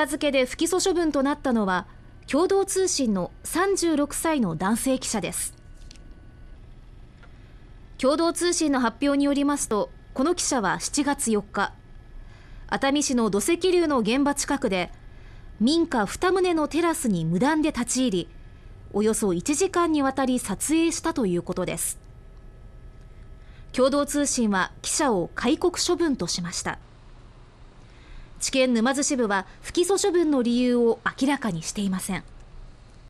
日付で不起訴処分となったのは共同通信の36歳の男性記者です共同通信の発表によりますとこの記者は7月4日熱海市の土石流の現場近くで民家2棟のテラスに無断で立ち入りおよそ1時間にわたり撮影したということです共同通信は記者を戒告処分としました地検沼津支部は不起訴処分の理由を明らかにしていません